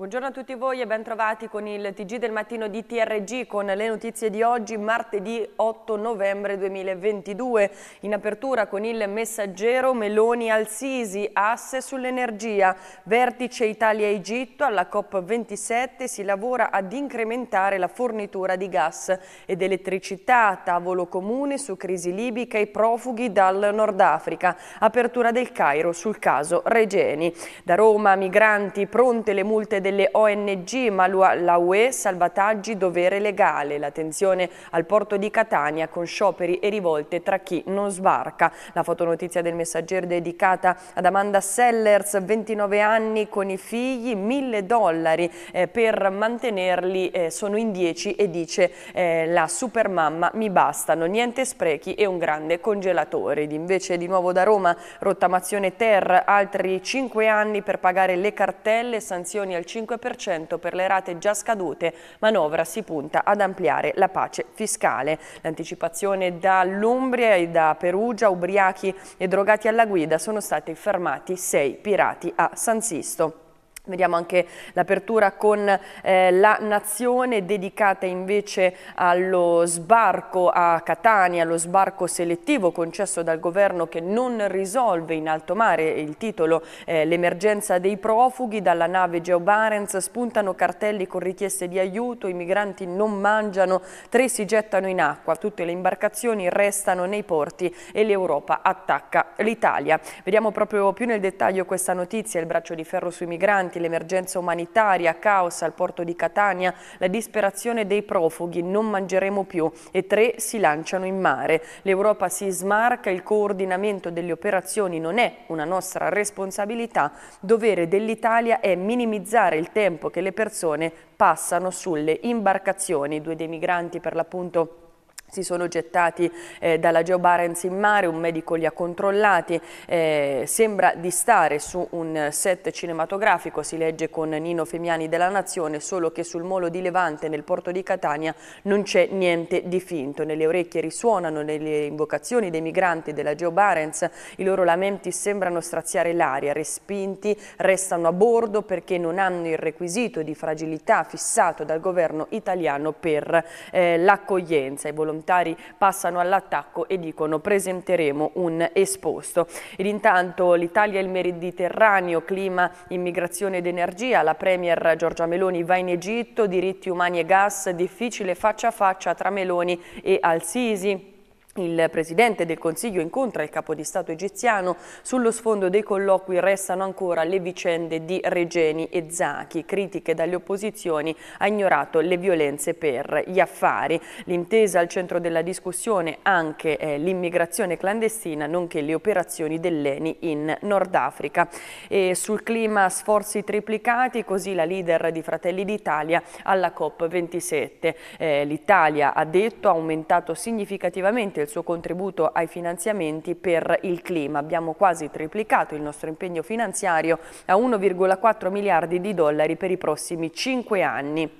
Buongiorno a tutti voi e bentrovati con il TG del mattino di TRG con le notizie di oggi martedì 8 novembre 2022. In apertura con il messaggero Meloni al Sisi, asse sull'energia, vertice Italia-Egitto alla COP27 si lavora ad incrementare la fornitura di gas ed elettricità, tavolo comune su crisi libica e profughi dal Nord Africa, apertura del Cairo sul caso Regeni. Da Roma migranti pronte le multe del delle ONG ma la UE salvataggi dovere legale. La tensione al porto di Catania con scioperi e rivolte tra chi non sbarca. La fotonotizia del messaggero dedicata ad Amanda Sellers, 29 anni con i figli, 1000 dollari eh, per mantenerli, eh, sono in 10 e dice eh, la supermamma mi bastano, niente sprechi e un grande congelatore. Ed invece di nuovo da Roma, rottamazione Ter, altri 5 anni per pagare le cartelle, sanzioni al 5 25% per le rate già scadute, manovra si punta ad ampliare la pace fiscale. L'anticipazione dall'Umbria e da Perugia, ubriachi e drogati alla guida sono stati fermati sei pirati a San Sisto. Vediamo anche l'apertura con eh, la nazione dedicata invece allo sbarco a Catania, allo sbarco selettivo concesso dal governo che non risolve in alto mare il titolo eh, L'emergenza dei profughi dalla nave Geo Barents spuntano cartelli con richieste di aiuto, i migranti non mangiano, tre si gettano in acqua, tutte le imbarcazioni restano nei porti e l'Europa attacca l'Italia. Vediamo proprio più nel dettaglio questa notizia, il braccio di ferro sui migranti migranti, l'emergenza umanitaria, caos al porto di Catania, la disperazione dei profughi, non mangeremo più e tre si lanciano in mare. L'Europa si smarca, il coordinamento delle operazioni non è una nostra responsabilità, dovere dell'Italia è minimizzare il tempo che le persone passano sulle imbarcazioni. Due dei migranti per l'appunto si sono gettati eh, dalla Geo Barents in mare, un medico li ha controllati, eh, sembra di stare su un set cinematografico, si legge con Nino Femiani della Nazione, solo che sul molo di Levante nel porto di Catania non c'è niente di finto. Nelle orecchie risuonano le invocazioni dei migranti della Geo Barents, i loro lamenti sembrano straziare l'aria, respinti restano a bordo perché non hanno il requisito di fragilità fissato dal governo italiano per eh, l'accoglienza. I volontari volontari passano all'attacco e dicono presenteremo un esposto. Ed intanto l'Italia e il Mediterraneo, clima, immigrazione ed energia, la Premier Giorgia Meloni va in Egitto, diritti umani e gas, difficile faccia a faccia tra Meloni e Al-Sisi. Il Presidente del Consiglio incontra il Capo di Stato egiziano. Sullo sfondo dei colloqui restano ancora le vicende di Regeni e Zaki. Critiche dalle opposizioni ha ignorato le violenze per gli affari. L'intesa al centro della discussione anche eh, l'immigrazione clandestina nonché le operazioni dell'ENI in Nord Africa. E sul clima sforzi triplicati, così la leader di Fratelli d'Italia alla COP27. Eh, L'Italia ha detto ha aumentato significativamente il suo contributo ai finanziamenti per il clima. Abbiamo quasi triplicato il nostro impegno finanziario a 1,4 miliardi di dollari per i prossimi cinque anni.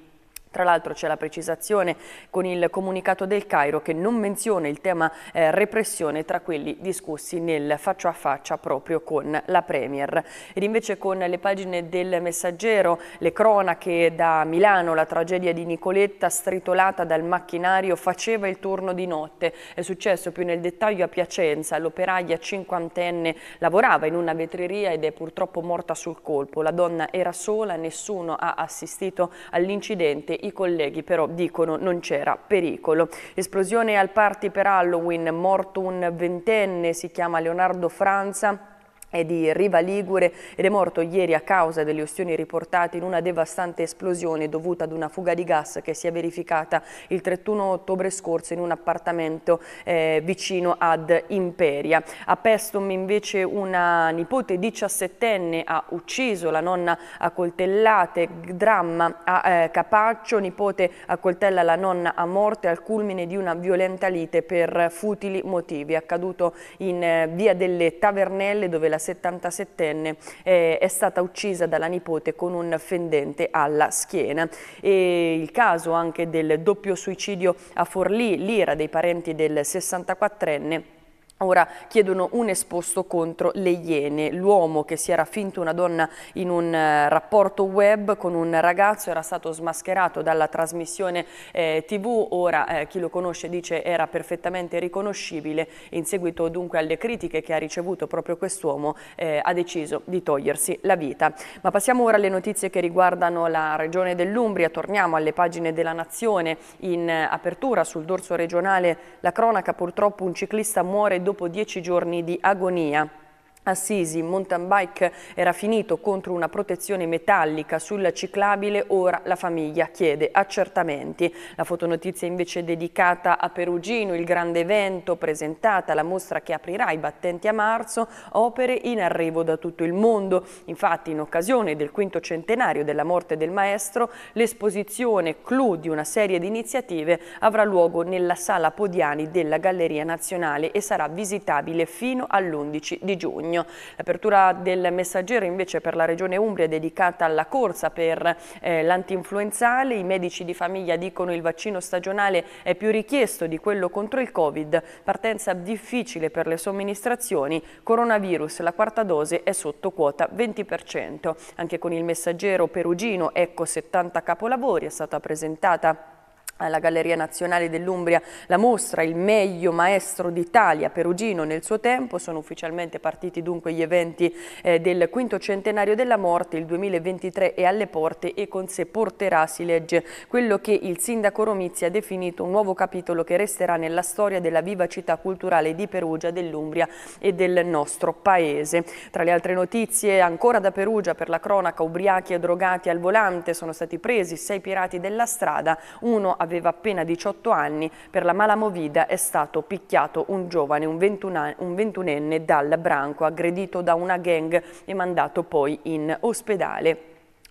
Tra l'altro c'è la precisazione con il comunicato del Cairo che non menziona il tema eh, repressione tra quelli discussi nel faccia a faccia proprio con la Premier. Ed invece con le pagine del Messaggero, le cronache da Milano, la tragedia di Nicoletta stritolata dal macchinario faceva il turno di notte. È successo più nel dettaglio a Piacenza, l'operaia cinquantenne lavorava in una vetreria ed è purtroppo morta sul colpo. La donna era sola, nessuno ha assistito all'incidente i colleghi però dicono non c'era pericolo. Esplosione al party per Halloween, morto un ventenne, si chiama Leonardo Franza è di Riva Ligure ed è morto ieri a causa delle ustioni riportate in una devastante esplosione dovuta ad una fuga di gas che si è verificata il 31 ottobre scorso in un appartamento eh, vicino ad Imperia. A Pestum invece una nipote 17enne ha ucciso la nonna a coltellate, dramma a eh, Capaccio, nipote a coltella la nonna a morte al culmine di una violenta lite per futili motivi, È accaduto in eh, via delle Tavernelle dove la 77enne eh, è stata uccisa dalla nipote con un fendente alla schiena. E il caso anche del doppio suicidio a Forlì, l'ira dei parenti del 64enne Ora chiedono un esposto contro le Iene. L'uomo che si era finto una donna in un eh, rapporto web con un ragazzo era stato smascherato dalla trasmissione eh, tv, ora eh, chi lo conosce dice era perfettamente riconoscibile. In seguito dunque alle critiche che ha ricevuto proprio quest'uomo eh, ha deciso di togliersi la vita. Ma passiamo ora alle notizie che riguardano la regione dell'Umbria, torniamo alle pagine della Nazione. In eh, apertura sul dorso regionale la cronaca purtroppo un ciclista muore dopo dopo dieci giorni di agonia. Assisi in mountain bike era finito contro una protezione metallica sul ciclabile, ora la famiglia chiede accertamenti. La fotonotizia invece è dedicata a Perugino, il grande evento, presentata la mostra che aprirà i battenti a marzo, opere in arrivo da tutto il mondo. Infatti in occasione del quinto centenario della morte del maestro, l'esposizione clou di una serie di iniziative avrà luogo nella sala Podiani della Galleria Nazionale e sarà visitabile fino all'11 di giugno. Codogno. L'apertura del messaggero invece per la regione Umbria è dedicata alla corsa per eh, l'antinfluenzale. I medici di famiglia dicono il vaccino stagionale è più richiesto di quello contro il Covid. Partenza difficile per le somministrazioni. Coronavirus, la quarta dose è sotto quota 20%. Anche con il messaggero perugino Ecco 70 capolavori è stata presentata alla Galleria Nazionale dell'Umbria la mostra Il meglio maestro d'Italia Perugino nel suo tempo. Sono ufficialmente partiti dunque gli eventi eh, del quinto centenario della morte. Il 2023 è alle porte e con sé porterà, si legge, quello che il sindaco Romizia ha definito un nuovo capitolo che resterà nella storia della viva città culturale di Perugia, dell'Umbria e del nostro paese. Tra le altre notizie, ancora da Perugia per la cronaca, ubriachi e drogati al volante sono stati presi sei pirati della strada, uno a aveva appena 18 anni, per la mala movida è stato picchiato un giovane, un, ventunenne dal branco, aggredito da una gang e mandato poi in ospedale.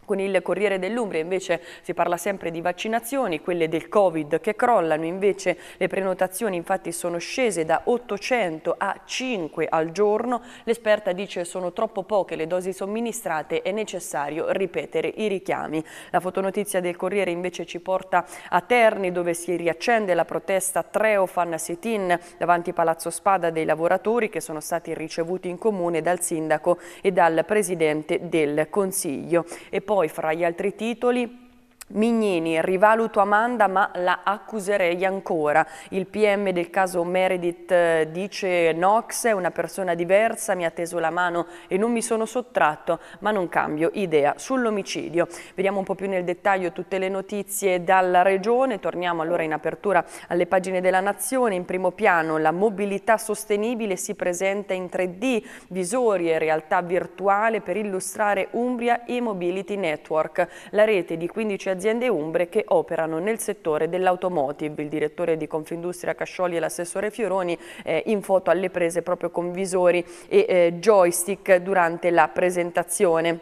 Con il Corriere dell'Umbria invece si parla sempre di vaccinazioni, quelle del Covid che crollano, invece le prenotazioni infatti sono scese da 800 a 5 al giorno. L'esperta dice sono troppo poche le dosi somministrate, è necessario ripetere i richiami. La fotonotizia del Corriere invece ci porta a Terni dove si riaccende la protesta Treofan Setin davanti Palazzo Spada dei lavoratori che sono stati ricevuti in comune dal sindaco e dal presidente del Consiglio. E poi poi fra gli altri titoli Mignini, rivaluto Amanda ma la accuserei ancora. Il PM del caso Meredith eh, dice Nox è una persona diversa, mi ha teso la mano e non mi sono sottratto, ma non cambio idea sull'omicidio. Vediamo un po' più nel dettaglio tutte le notizie dalla regione, torniamo allora in apertura alle pagine della Nazione, in primo piano la mobilità sostenibile si presenta in 3D, visori e realtà virtuale per illustrare Umbria e Mobility Network, la rete di 15 aziende aziende umbre che operano nel settore dell'automotive. Il direttore di Confindustria Cascioli e l'assessore Fioroni eh, in foto alle prese proprio con visori e eh, joystick durante la presentazione.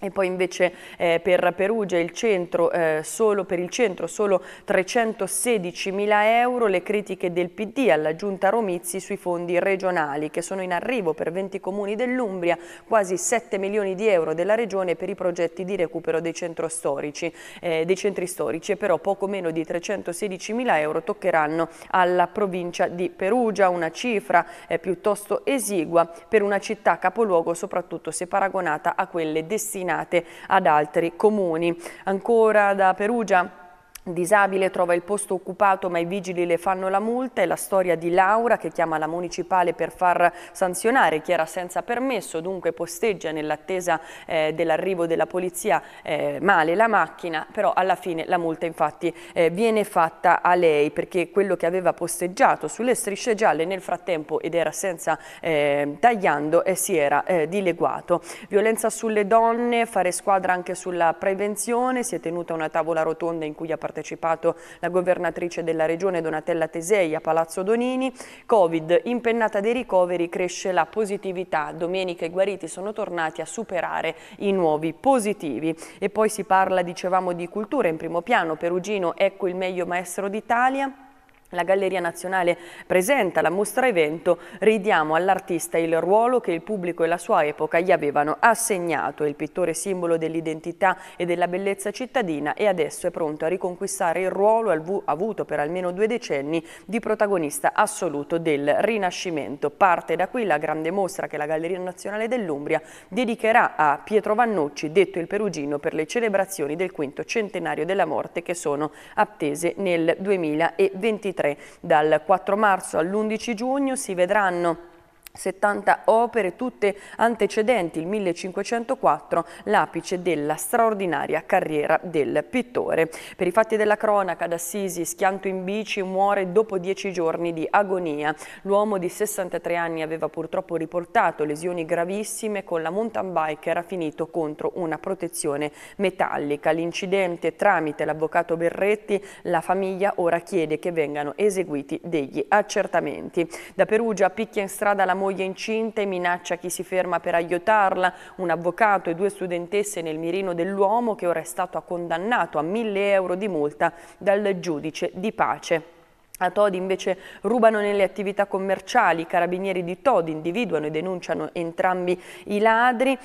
E poi invece eh, per Perugia il centro, eh, solo, per il centro solo 316 mila euro le critiche del PD alla giunta Romizzi sui fondi regionali che sono in arrivo per 20 comuni dell'Umbria, quasi 7 milioni di euro della regione per i progetti di recupero dei, storici, eh, dei centri storici e però poco meno di 316 mila euro toccheranno alla provincia di Perugia, una cifra eh, piuttosto esigua per una città capoluogo soprattutto se paragonata a quelle destinate destinate ad altri comuni. Ancora da Perugia disabile trova il posto occupato ma i vigili le fanno la multa è la storia di Laura che chiama la municipale per far sanzionare chi era senza permesso dunque posteggia nell'attesa eh, dell'arrivo della polizia eh, male la macchina però alla fine la multa infatti eh, viene fatta a lei perché quello che aveva posteggiato sulle strisce gialle nel frattempo ed era senza eh, tagliando eh, si era eh, dileguato violenza sulle donne fare squadra anche sulla prevenzione si è tenuta una tavola rotonda in cui ha partecipato partecipato la governatrice della regione Donatella Tesei a Palazzo Donini. Covid, impennata dei ricoveri, cresce la positività. Domenica i guariti sono tornati a superare i nuovi positivi. E poi si parla, dicevamo, di cultura in primo piano. Perugino, ecco il meglio maestro d'Italia. La Galleria Nazionale presenta la mostra evento Ridiamo all'artista il ruolo che il pubblico e la sua epoca gli avevano assegnato. Il pittore simbolo dell'identità e della bellezza cittadina e adesso è pronto a riconquistare il ruolo avuto per almeno due decenni di protagonista assoluto del Rinascimento. Parte da qui la grande mostra che la Galleria Nazionale dell'Umbria dedicherà a Pietro Vannucci, detto il perugino, per le celebrazioni del quinto centenario della morte che sono attese nel 2023. Inoltre dal 4 marzo all'11 giugno si vedranno 70 opere tutte antecedenti il 1504, l'apice della straordinaria carriera del pittore. Per i fatti della cronaca, d'Assisi, schianto in bici, muore dopo dieci giorni di agonia. L'uomo di 63 anni aveva purtroppo riportato lesioni gravissime con la mountain bike era finito contro una protezione metallica. L'incidente tramite l'avvocato Berretti, la famiglia ora chiede che vengano eseguiti degli accertamenti. Da Perugia picchia in strada la moglie incinta e minaccia chi si ferma per aiutarla, un avvocato e due studentesse nel mirino dell'uomo che ora è stato condannato a 1000 euro di multa dal giudice di pace. A Todi invece rubano nelle attività commerciali, i carabinieri di Todi individuano e denunciano entrambi i ladri,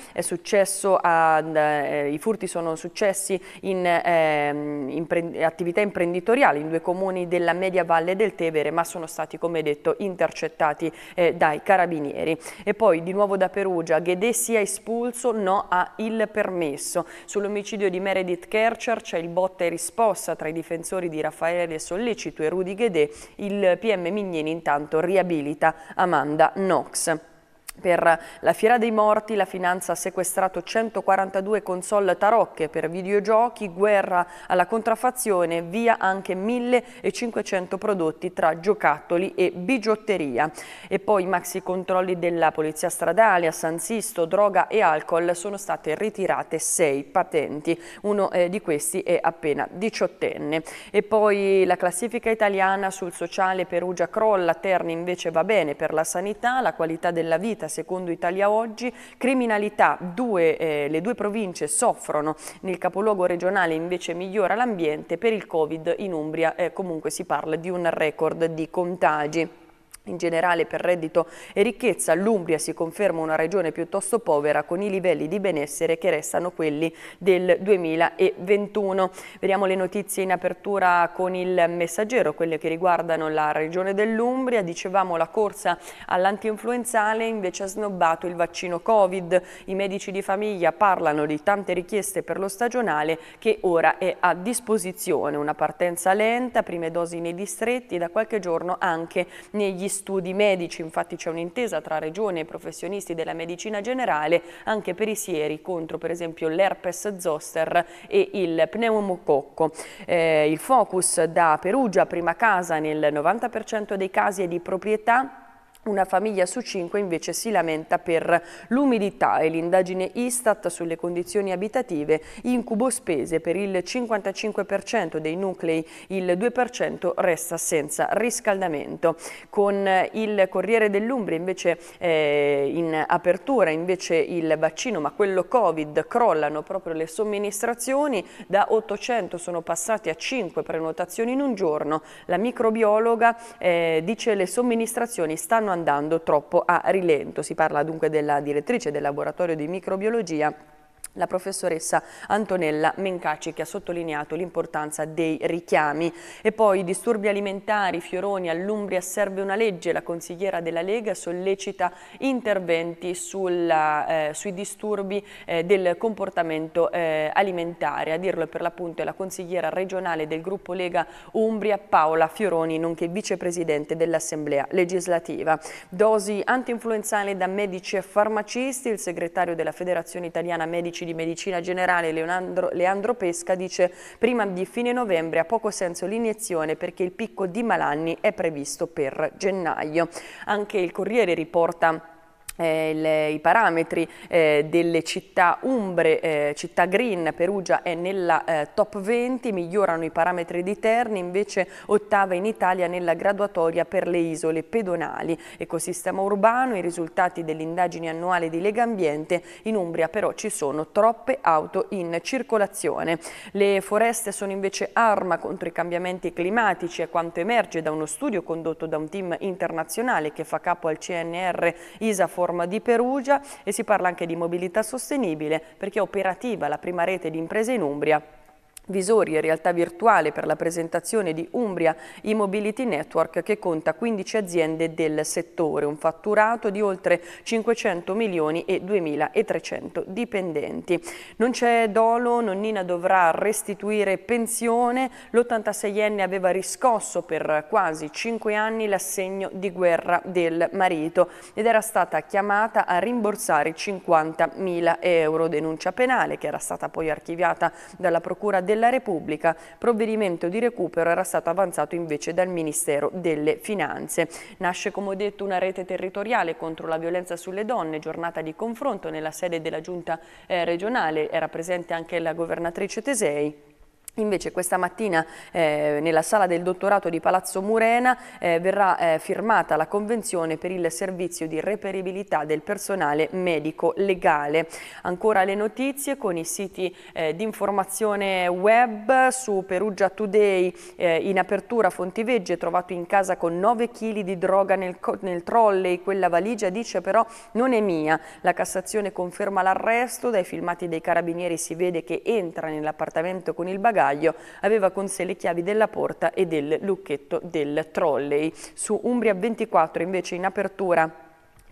ad, eh, i furti sono successi in, eh, in attività imprenditoriali in due comuni della media valle del Tevere ma sono stati come detto intercettati eh, dai carabinieri. E poi di nuovo da Perugia, Ghedè sia espulso, no ha il permesso. Sull'omicidio di Meredith Kercher c'è il botta e risposta tra i difensori di Raffaele Sollecito e Rudy Ghedè il PM Mignini intanto riabilita Amanda Knox. Per la Fiera dei Morti la finanza ha sequestrato 142 console tarocche per videogiochi, guerra alla contraffazione, via anche 1500 prodotti tra giocattoli e bigiotteria. E poi i maxi controlli della Polizia Stradale a San Sisto, droga e alcol sono state ritirate 6 patenti, uno eh, di questi è appena diciottenne. E poi la classifica italiana sul sociale Perugia crolla, Terni invece va bene per la sanità, la qualità della vita crescita secondo Italia Oggi, criminalità, due, eh, le due province soffrono, nel capoluogo regionale invece migliora l'ambiente, per il Covid in Umbria eh, comunque si parla di un record di contagi. In generale per reddito e ricchezza l'Umbria si conferma una regione piuttosto povera con i livelli di benessere che restano quelli del 2021. Vediamo le notizie in apertura con il messaggero, quelle che riguardano la regione dell'Umbria. Dicevamo la corsa all'antinfluenzale invece ha snobbato il vaccino Covid. I medici di famiglia parlano di tante richieste per lo stagionale che ora è a disposizione. Una partenza lenta, prime dosi nei distretti e da qualche giorno anche negli studi medici, infatti c'è un'intesa tra regione e professionisti della medicina generale anche per i sieri contro per esempio l'herpes zoster e il pneumococco. Eh, il focus da Perugia, prima casa nel 90% dei casi è di proprietà una famiglia su cinque invece si lamenta per l'umidità e l'indagine Istat sulle condizioni abitative incubo spese per il 55% dei nuclei, il 2% resta senza riscaldamento. Con il Corriere dell'Umbria invece eh, in apertura invece il vaccino ma quello Covid crollano proprio le somministrazioni da 800 sono passate a 5 prenotazioni in un giorno. La microbiologa eh, dice le somministrazioni stanno andando troppo a rilento. Si parla dunque della direttrice del laboratorio di microbiologia la professoressa Antonella Mencaci che ha sottolineato l'importanza dei richiami. E poi disturbi alimentari, Fioroni, all'Umbria serve una legge, la consigliera della Lega sollecita interventi sulla, eh, sui disturbi eh, del comportamento eh, alimentare. A dirlo per l'appunto è la consigliera regionale del gruppo Lega Umbria Paola Fioroni, nonché vicepresidente dell'Assemblea legislativa. Dosi antinfluenzale da medici e farmacisti, il segretario della Federazione Italiana Medici medici di medicina generale Leandro, Leandro Pesca dice prima di fine novembre ha poco senso l'iniezione perché il picco di malanni è previsto per gennaio. Anche il Corriere riporta eh, le, i parametri eh, delle città umbre, eh, città green, Perugia è nella eh, top 20, migliorano i parametri di Terni, invece ottava in Italia nella graduatoria per le isole pedonali. Ecosistema urbano, i risultati dell'indagine annuale di Lega Ambiente, in Umbria però ci sono troppe auto in circolazione. Le foreste sono invece arma contro i cambiamenti climatici, è quanto emerge da uno studio condotto da un team internazionale che fa capo al CNR ISAFOR piattaforma di Perugia e si parla anche di mobilità sostenibile perché è operativa la prima rete di imprese in Umbria Visori e realtà virtuale per la presentazione di Umbria Immobility Network che conta 15 aziende del settore, un fatturato di oltre 500 milioni e 2.300 dipendenti. Non c'è dolo, nonnina dovrà restituire pensione, l'86enne aveva riscosso per quasi 5 anni l'assegno di guerra del marito ed era stata chiamata a rimborsare 50.000 euro, denuncia penale che era stata poi archiviata dalla Procura del della Repubblica. Provvedimento di recupero era stato avanzato invece dal Ministero delle Finanze. Nasce, come ho detto, una rete territoriale contro la violenza sulle donne, giornata di confronto nella sede della Giunta eh, regionale. Era presente anche la governatrice Tesei. Invece questa mattina eh, nella sala del dottorato di Palazzo Murena eh, verrà eh, firmata la convenzione per il servizio di reperibilità del personale medico legale. Ancora le notizie con i siti eh, di informazione web su Perugia Today eh, in apertura Fontivegge trovato in casa con 9 kg di droga nel, nel trolley, quella valigia dice però non è mia. La Cassazione conferma l'arresto, dai filmati dei carabinieri si vede che entra nell'appartamento con il bagaglio febbraio. Aveva con sé le chiavi della porta e del lucchetto del trolley. Su Umbria 24 invece in apertura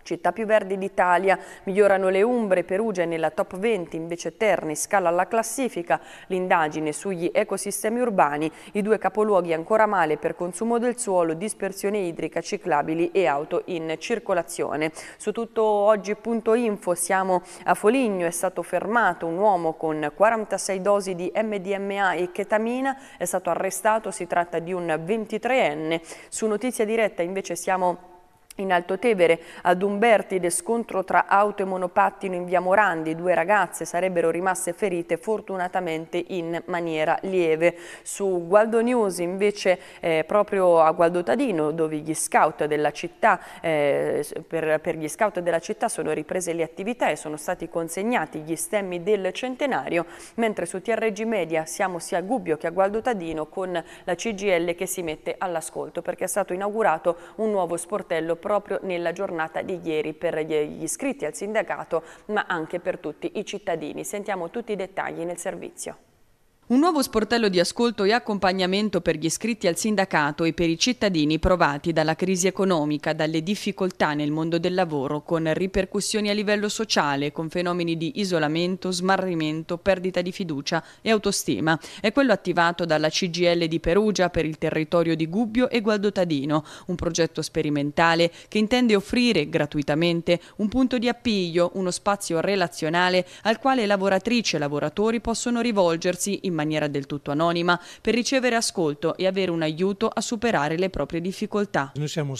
Città più verdi d'Italia, migliorano le Umbre, Perugia è nella top 20, invece Terni scala la classifica, l'indagine sugli ecosistemi urbani, i due capoluoghi ancora male per consumo del suolo, dispersione idrica, ciclabili e auto in circolazione. Su tutto oggi.info siamo a Foligno, è stato fermato un uomo con 46 dosi di MDMA e chetamina, è stato arrestato, si tratta di un 23enne. Su notizia diretta invece siamo in Alto Tevere, ad de scontro tra auto e monopattino in via Morandi, due ragazze sarebbero rimaste ferite fortunatamente in maniera lieve. Su Gualdo News invece eh, proprio a Gualdo Tadino, dove gli scout della città, eh, per, per, gli scout della città sono riprese le attività e sono stati consegnati gli stemmi del centenario, mentre su TRG Media siamo sia a Gubbio che a Gualdo Tadino con la CGL che si mette all'ascolto perché è stato inaugurato un nuovo sportello proprio nella giornata di ieri per gli iscritti al sindacato ma anche per tutti i cittadini. Sentiamo tutti i dettagli nel servizio. Un nuovo sportello di ascolto e accompagnamento per gli iscritti al sindacato e per i cittadini provati dalla crisi economica, dalle difficoltà nel mondo del lavoro, con ripercussioni a livello sociale, con fenomeni di isolamento, smarrimento, perdita di fiducia e autostima. È quello attivato dalla CGL di Perugia per il territorio di Gubbio e Gualdotadino, un progetto sperimentale che intende offrire gratuitamente un punto di appiglio, uno spazio relazionale al quale lavoratrici e lavoratori possono rivolgersi in in maniera del tutto anonima per ricevere ascolto e avere un aiuto a superare le proprie difficoltà. Noi siamo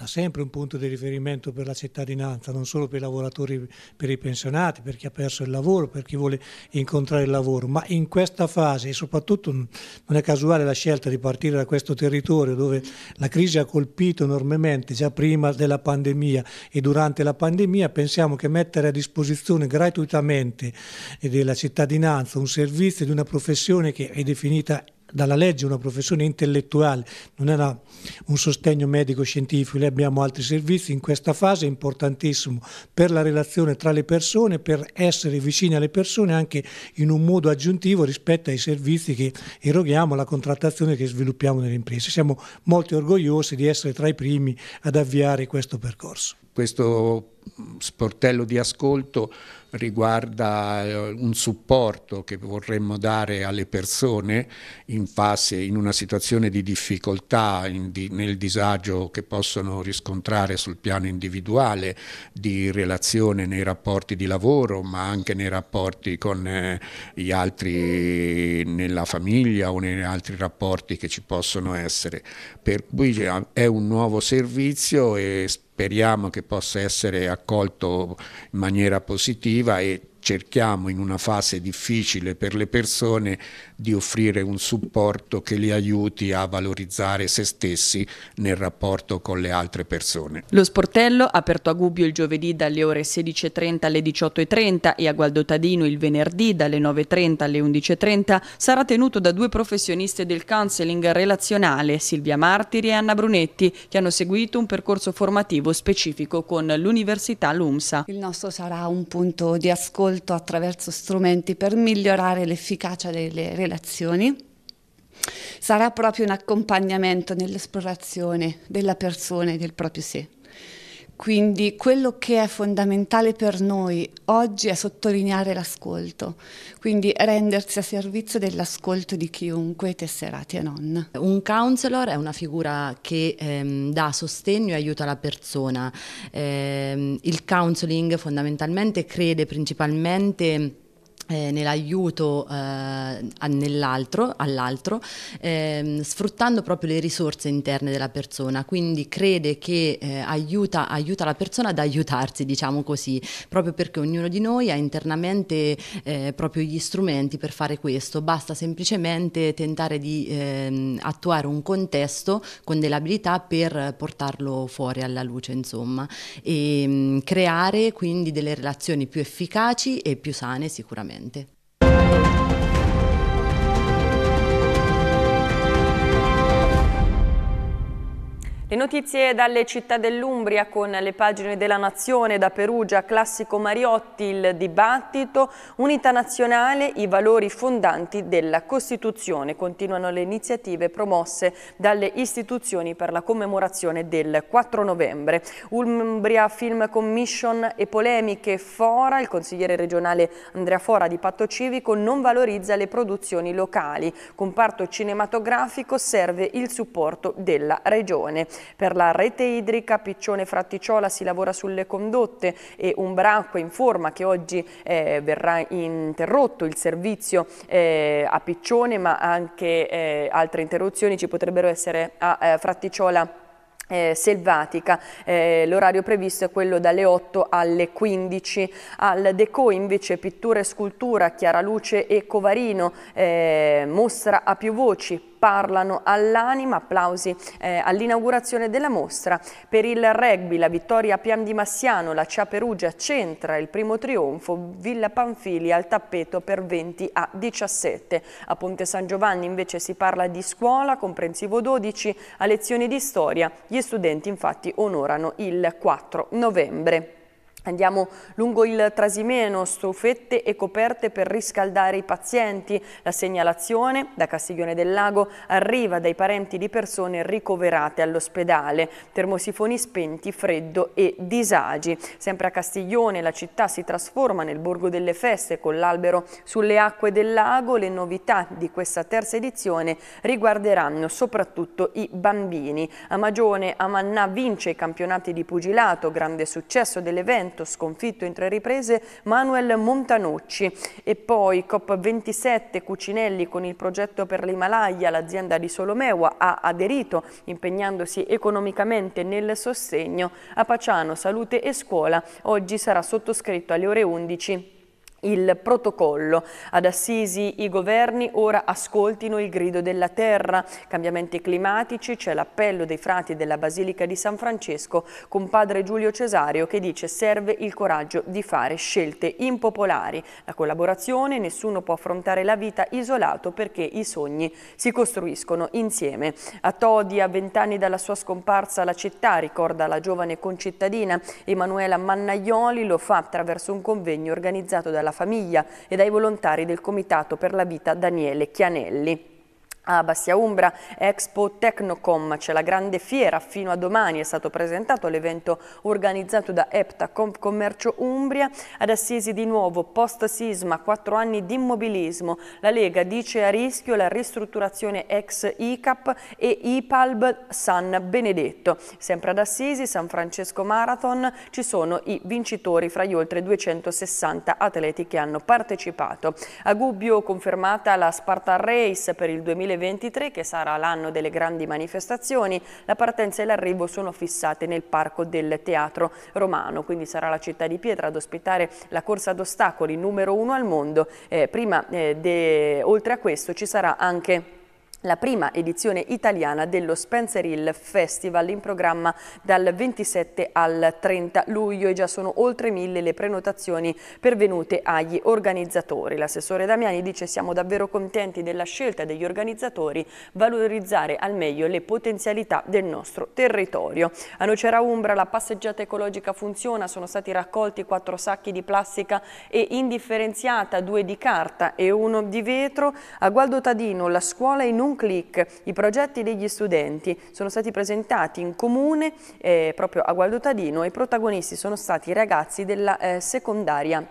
da sempre un punto di riferimento per la cittadinanza, non solo per i lavoratori, per i pensionati, per chi ha perso il lavoro, per chi vuole incontrare il lavoro, ma in questa fase e soprattutto non è casuale la scelta di partire da questo territorio dove la crisi ha colpito enormemente già prima della pandemia e durante la pandemia, pensiamo che mettere a disposizione gratuitamente eh, della cittadinanza un servizio di una professione che è definita dalla legge una professione intellettuale, non era un sostegno medico-scientifico, noi abbiamo altri servizi in questa fase, è importantissimo per la relazione tra le persone, per essere vicini alle persone anche in un modo aggiuntivo rispetto ai servizi che eroghiamo, alla contrattazione che sviluppiamo nelle imprese. Siamo molto orgogliosi di essere tra i primi ad avviare questo percorso. Questo sportello di ascolto riguarda eh, un supporto che vorremmo dare alle persone in fase, in una situazione di difficoltà, in, di, nel disagio che possono riscontrare sul piano individuale, di relazione nei rapporti di lavoro, ma anche nei rapporti con eh, gli altri nella famiglia o nei altri rapporti che ci possono essere. Per cui eh, è un nuovo servizio e spero speriamo che possa essere accolto in maniera positiva e cerchiamo in una fase difficile per le persone di offrire un supporto che li aiuti a valorizzare se stessi nel rapporto con le altre persone. Lo sportello, aperto a Gubbio il giovedì dalle ore 16.30 alle 18.30 e a Gualdotadino il venerdì dalle 9.30 alle 11.30, sarà tenuto da due professioniste del counseling relazionale, Silvia Martiri e Anna Brunetti, che hanno seguito un percorso formativo specifico con l'Università LUMSA. Il nostro sarà un punto di ascolto attraverso strumenti per migliorare l'efficacia delle relazioni relazioni, sarà proprio un accompagnamento nell'esplorazione della persona e del proprio sé. Quindi quello che è fondamentale per noi oggi è sottolineare l'ascolto, quindi rendersi a servizio dell'ascolto di chiunque, tesserati e non. Un counselor è una figura che ehm, dà sostegno e aiuta la persona. Eh, il counseling fondamentalmente crede principalmente eh, nell'aiuto eh, nell'altro, all'altro, ehm, sfruttando proprio le risorse interne della persona, quindi crede che eh, aiuta, aiuta, la persona ad aiutarsi, diciamo così, proprio perché ognuno di noi ha internamente eh, proprio gli strumenti per fare questo, basta semplicemente tentare di ehm, attuare un contesto con delle abilità per portarlo fuori alla luce, insomma, e mh, mm, creare quindi delle relazioni più efficaci e più sane sicuramente. importante. Le notizie dalle città dell'Umbria con le pagine della Nazione da Perugia, Classico Mariotti, il dibattito, Unità Nazionale, i valori fondanti della Costituzione. Continuano le iniziative promosse dalle istituzioni per la commemorazione del 4 novembre. Umbria Film Commission e polemiche Fora, il consigliere regionale Andrea Fora di Patto Civico non valorizza le produzioni locali. Comparto cinematografico serve il supporto della regione. Per la rete idrica piccione Fratticiola si lavora sulle condotte e un Umbracco informa che oggi eh, verrà interrotto il servizio eh, a Piccione ma anche eh, altre interruzioni ci potrebbero essere a eh, Fratticiola eh, selvatica. Eh, L'orario previsto è quello dalle 8 alle 15. Al Deco invece pittura e scultura, Chiara Luce e Covarino, eh, mostra a più voci, parlano all'anima, applausi eh, all'inaugurazione della mostra. Per il rugby la vittoria a Pian di Massiano, la Cia Perugia centra il primo trionfo, Villa Panfili al tappeto per 20 a 17. A Ponte San Giovanni invece si parla di scuola, comprensivo 12, a lezioni di storia. Gli studenti infatti onorano il 4 novembre. Andiamo lungo il Trasimeno, strufette e coperte per riscaldare i pazienti. La segnalazione da Castiglione del Lago arriva dai parenti di persone ricoverate all'ospedale. Termosifoni spenti, freddo e disagi. Sempre a Castiglione la città si trasforma nel borgo delle feste con l'albero sulle acque del lago. Le novità di questa terza edizione riguarderanno soprattutto i bambini. A Magione, Amannà vince i campionati di pugilato, grande successo dell'evento Benevento, sconfitto in tre riprese Manuel Montanucci. E poi COP27 Cucinelli con il progetto per l'Himalaya, l'azienda di Solomeua ha aderito impegnandosi economicamente nel sostegno a Paciano, salute e scuola. Oggi sarà sottoscritto alle ore 11 il protocollo. Ad Assisi i governi ora ascoltino il grido della terra. Cambiamenti climatici, c'è l'appello dei frati della Basilica di San Francesco con padre Giulio Cesario che dice serve il coraggio di fare scelte impopolari. La collaborazione, nessuno può affrontare la vita isolato perché i sogni si costruiscono insieme. A Todi, a vent'anni dalla sua scomparsa, la città ricorda la giovane concittadina Emanuela Mannaioli, lo fa attraverso un convegno organizzato dalla alla famiglia e dai volontari del Comitato per la Vita Daniele Chianelli. A Bassia Umbra Expo Tecnocom c'è la grande fiera, fino a domani è stato presentato l'evento organizzato da EPTA Comp Commercio Umbria, ad Assisi di nuovo post sisma, quattro anni di immobilismo, la Lega dice a rischio la ristrutturazione ex ICAP e IPALB San Benedetto. Sempre ad Assisi, San Francesco Marathon, ci sono i vincitori fra gli oltre 260 atleti che hanno partecipato. A Gubbio confermata la Sparta Race per il 2020 2023, che sarà l'anno delle grandi manifestazioni, la partenza e l'arrivo sono fissate nel Parco del Teatro Romano, quindi sarà la città di Pietra ad ospitare la corsa d'ostacoli numero uno al mondo. Eh, prima, eh, de... oltre a questo ci sarà anche la prima edizione italiana dello Spencer Hill Festival in programma dal 27 al 30 luglio e già sono oltre mille le prenotazioni pervenute agli organizzatori. L'assessore Damiani dice siamo davvero contenti della scelta degli organizzatori valorizzare al meglio le potenzialità del nostro territorio. A Nocera Umbra la passeggiata ecologica funziona, sono stati raccolti quattro sacchi di plastica e indifferenziata, due di carta e uno di vetro. A Gualdo Tadino la scuola in un un clic i progetti degli studenti sono stati presentati in comune eh, proprio a Gualdotadino e i protagonisti sono stati i ragazzi della eh, secondaria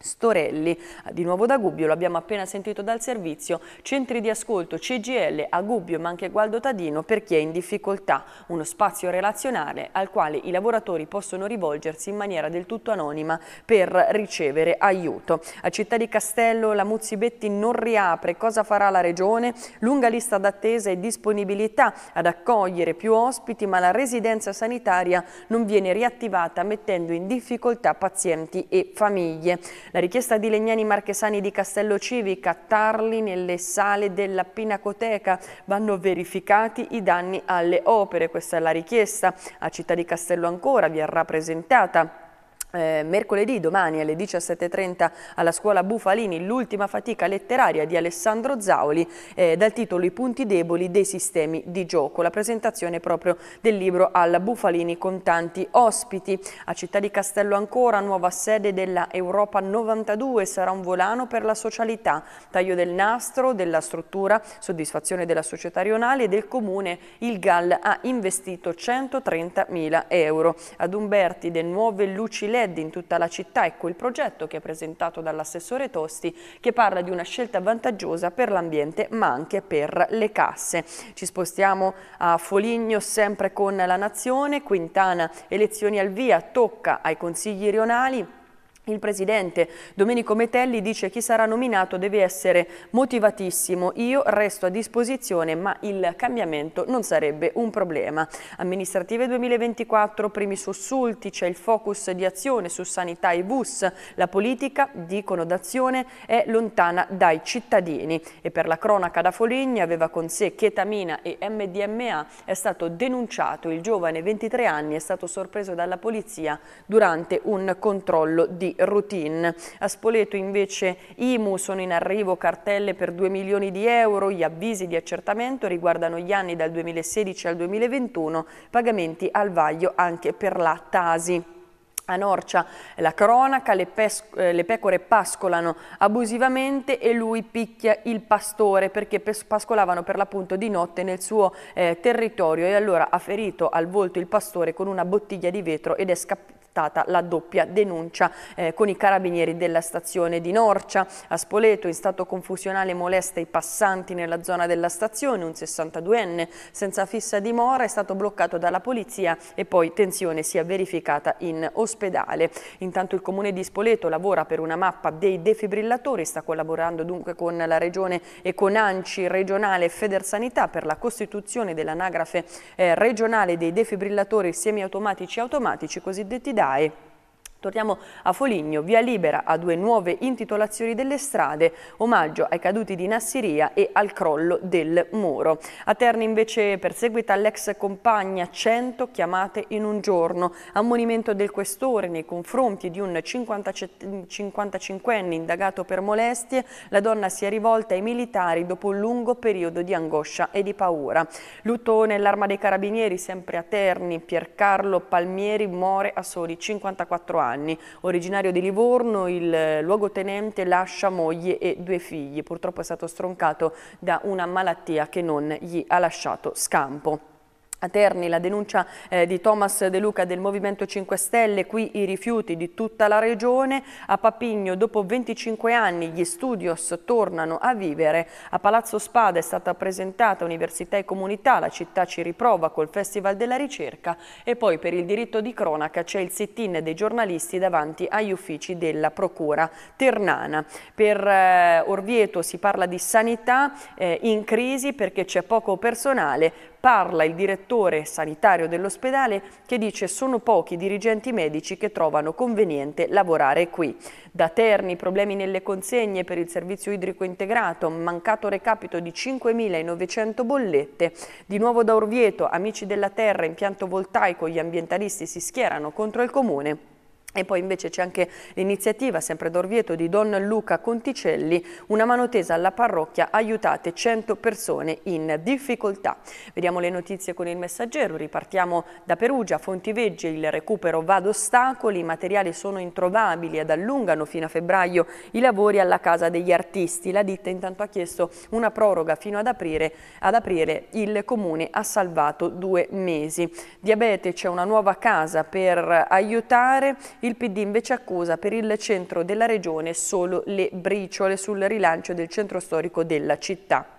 Storelli, di nuovo da Gubbio, lo abbiamo appena sentito dal servizio, centri di ascolto CGL a Gubbio ma anche Gualdo Tadino per chi è in difficoltà, uno spazio relazionale al quale i lavoratori possono rivolgersi in maniera del tutto anonima per ricevere aiuto. A Città di Castello la Muzzibetti non riapre, cosa farà la Regione? Lunga lista d'attesa e disponibilità ad accogliere più ospiti ma la residenza sanitaria non viene riattivata mettendo in difficoltà pazienti e famiglie. La richiesta di Legnani Marchesani di Castello Civica, Tarli nelle sale della Pinacoteca, vanno verificati i danni alle opere, questa è la richiesta. A Città di Castello ancora vi verrà presentata eh, mercoledì, domani alle 17.30 alla scuola Bufalini, l'ultima fatica letteraria di Alessandro Zaoli eh, dal titolo I punti deboli dei sistemi di gioco. La presentazione proprio del libro alla Bufalini con tanti ospiti. A Città di Castello ancora, nuova sede della Europa 92, sarà un volano per la socialità. Taglio del nastro, della struttura, soddisfazione della società rionale e del comune. Il GAL ha investito 130.000 euro. Ad Umberti, le nuove luci LED LED in tutta la città, ecco il progetto che è presentato dall'assessore Tosti che parla di una scelta vantaggiosa per l'ambiente ma anche per le casse. Ci spostiamo a Foligno sempre con la Nazione, Quintana elezioni al via, tocca ai consigli rionali il presidente Domenico Metelli dice che chi sarà nominato deve essere motivatissimo. Io resto a disposizione, ma il cambiamento non sarebbe un problema. Amministrative 2024, primi sussulti, c'è il focus di azione su sanità e bus. La politica, dicono d'azione, è lontana dai cittadini. E per la cronaca da Foligni aveva con sé chetamina e MDMA. È stato denunciato. Il giovane, 23 anni, è stato sorpreso dalla polizia durante un controllo di routine. A Spoleto invece IMU sono in arrivo cartelle per 2 milioni di euro, gli avvisi di accertamento riguardano gli anni dal 2016 al 2021, pagamenti al vaglio anche per la Tasi. A Norcia la cronaca, le, eh, le, pecore pascolano abusivamente e lui picchia il pastore perché pascolavano per l'appunto di notte nel suo eh, territorio e allora ha ferito al volto il pastore con una bottiglia di vetro ed è scappato stata la doppia denuncia eh, con i carabinieri della stazione di Norcia. A Spoleto in stato confusionale molesta i passanti nella zona della stazione, un 62enne senza fissa dimora è stato bloccato dalla polizia e poi tensione si è verificata in ospedale. Intanto il comune di Spoleto lavora per una mappa dei defibrillatori, sta collaborando dunque con la regione e con ANCI regionale Federsanità per la costituzione dell'anagrafe eh, regionale dei defibrillatori semiautomatici e automatici cosiddetti DAD guy Torniamo a Foligno, via libera a due nuove intitolazioni delle strade, omaggio ai caduti di Nassiria e al crollo del muro. A Terni invece perseguita l'ex compagna 100 chiamate in un giorno, ammonimento del questore nei confronti di un 55enne indagato per molestie, la donna si è rivolta ai militari dopo un lungo periodo di angoscia e di paura. Lutto nell'arma dei carabinieri sempre a Terni, Piercarlo Palmieri muore a soli 54 anni anni. Originario di Livorno, il luogotenente lascia moglie e due figli. Purtroppo è stato stroncato da una malattia che non gli ha lasciato scampo. A Terni la denuncia eh, di Thomas De Luca del Movimento 5 Stelle, qui i rifiuti di tutta la regione. A Papigno dopo 25 anni gli studios tornano a vivere. A Palazzo Spada è stata presentata Università e Comunità, la città ci riprova col Festival della Ricerca e poi per il diritto di cronaca c'è il sit-in dei giornalisti davanti agli uffici della Procura Ternana. Per eh, Orvieto si parla di sanità eh, in crisi perché c'è poco personale, parla il direttore sanitario dell'ospedale che dice sono pochi i dirigenti medici che trovano conveniente lavorare qui. Da Terni problemi nelle consegne per il servizio idrico integrato, mancato recapito di 5.900 bollette. Di nuovo da Orvieto, amici della terra, impianto voltaico, gli ambientalisti si schierano contro il comune. E poi invece c'è anche l'iniziativa, sempre d'Orvieto, di Don Luca Conticelli, una mano tesa alla parrocchia, aiutate 100 persone in difficoltà. Vediamo le notizie con il messaggero, ripartiamo da Perugia, Fontivegge, il recupero va ad ostacoli, i materiali sono introvabili ed allungano fino a febbraio i lavori alla Casa degli Artisti. La ditta intanto ha chiesto una proroga fino ad aprile, ad aprile il comune ha salvato due mesi. Diabete c'è una nuova casa per aiutare il PD invece accusa per il centro della regione solo le briciole sul rilancio del centro storico della città.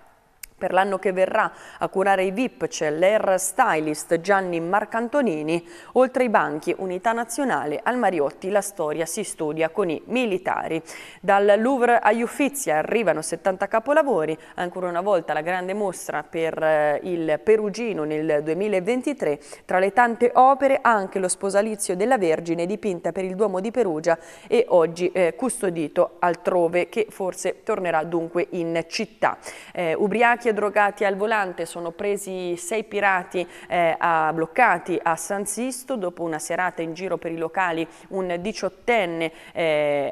Per l'anno che verrà a curare i VIP c'è l'air stylist Gianni Marcantonini. Oltre i banchi, unità nazionale, al Mariotti la storia si studia con i militari. Dal Louvre agli Uffizi arrivano 70 capolavori, ancora una volta la grande mostra per eh, il Perugino nel 2023. Tra le tante opere anche lo sposalizio della Vergine dipinta per il Duomo di Perugia e oggi eh, custodito altrove che forse tornerà dunque in città. Eh, ubriachi e drogati al volante, sono presi sei pirati eh, a, bloccati a San Sisto dopo una serata in giro per i locali, un diciottenne eh,